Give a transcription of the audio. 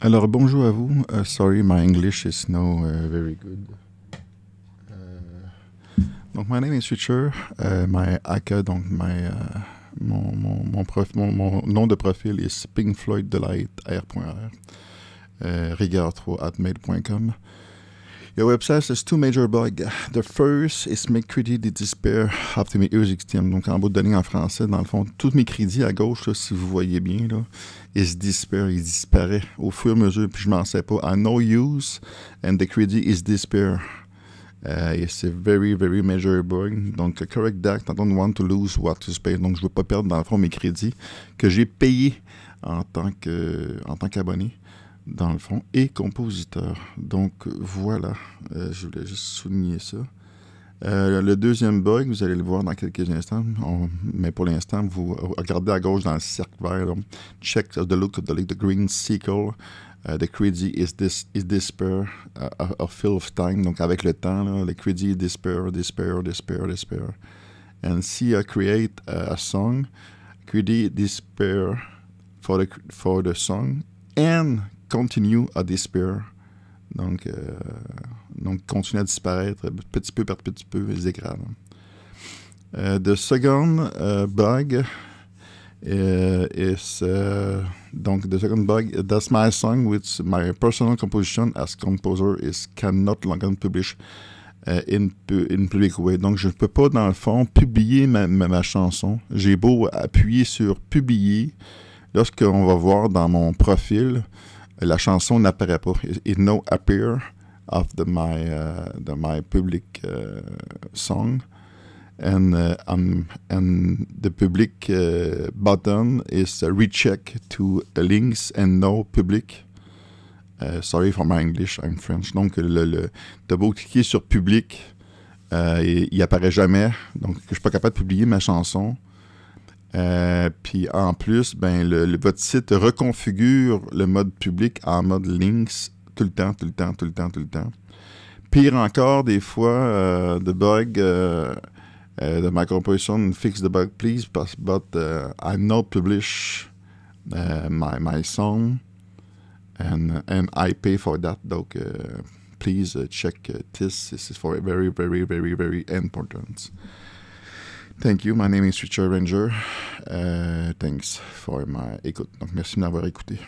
Alors, bonjour à vous. Euh, sorry, my English is no uh, very good. Euh, donc, my name is Future. Euh, my ACA, donc my, mon, mon, mon, prof, mon, nom de profil est Pink Floyd Delight R.R. at mail.com. Your website says two major bugs. The first is my credit crédits disparaissent after my Donc, en bout de données en français, dans le fond, tous mes crédits à gauche, si vous voyez bien, là, ils disparaissent, ils disparaissent au fur et à mesure, puis je m'en sais pas. I no use and the credit is despair. Uh, c'est very, very major bug. Donc, correct that, I don't want to lose what to pay. Donc, je veux pas perdre, dans le fond, mes crédits que j'ai payés en tant qu'abonné dans le fond, et compositeur. Donc voilà, euh, je voulais juste souligner ça. Euh, le deuxième bug, vous allez le voir dans quelques instants, mais pour l'instant, vous regardez à gauche dans le cercle vert, check the look of the, green sequel. Euh, the crazy is this is despair fill of time. Donc avec le temps, là, the crazy is despair, despair, despair, despair. And see I create a, a song, crazy despair for the for the song and continue à disparaître Donc, euh, donc continue à disparaître petit peu par petit peu les écrans. the euh, second euh, bug is euh, donc the second bug that's my song which my personal composition as composer is cannot longer publish in, in public way. Donc je ne peux pas dans le fond publier ma, ma, ma chanson. J'ai beau appuyer sur publier lorsqu'on va voir dans mon profil la chanson n'apparaît pas. It, no appear of the, my, uh, the, my public uh, song. And, uh, um, and the public uh, button is recheck to the links and no public. sorry for my English, I'm French. Donc, le, le t'as beau cliquer sur public, euh, il n'apparaît jamais. Donc, je ne suis pas capable de publier ma chanson. Euh, puis en plus, ben, le, votre site reconfigure le mode public en mode links tout le temps, tout le temps, tout le temps, tout le temps. Pire encore, des fois, euh, the bug euh, euh, de my composition, fix the bug please, but I I'm not publish my, my song and, and I pay for that. Donc, please check this. This is for very, very, very, very important. Thank you, my name is Richard Ranger. Uh, thanks for my écoute. Donc, merci de m'avoir écouté.